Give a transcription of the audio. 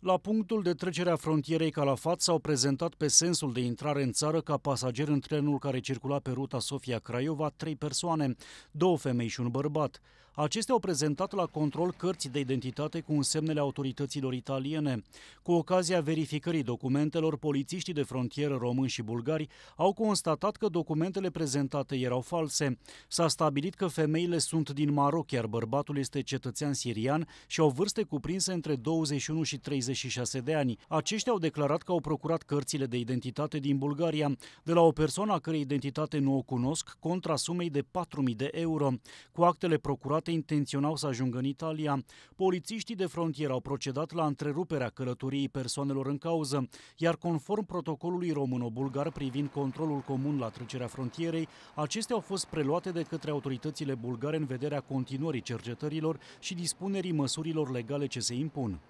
La punctul de trecere a frontierei Calafat s-au prezentat pe sensul de intrare în țară ca pasager în trenul care circula pe ruta Sofia-Craiova trei persoane, două femei și un bărbat. Acestea au prezentat la control cărți de identitate cu însemnele autorităților italiene. Cu ocazia verificării documentelor, polițiștii de frontieră români și bulgari au constatat că documentele prezentate erau false. S-a stabilit că femeile sunt din Maroc, iar bărbatul este cetățean sirian și au vârste cuprinse între 21 și 30 36 de ani. Aceștia au declarat că au procurat cărțile de identitate din Bulgaria de la o persoană a cărei identitate nu o cunosc, contra sumei de 4.000 de euro. Cu actele procurate intenționau să ajungă în Italia. Polițiștii de frontieră au procedat la întreruperea călătoriei persoanelor în cauză, iar conform protocolului româno-bulgar privind controlul comun la trecerea frontierei, acestea au fost preluate de către autoritățile bulgare în vederea continuării cercetărilor și dispunerii măsurilor legale ce se impun.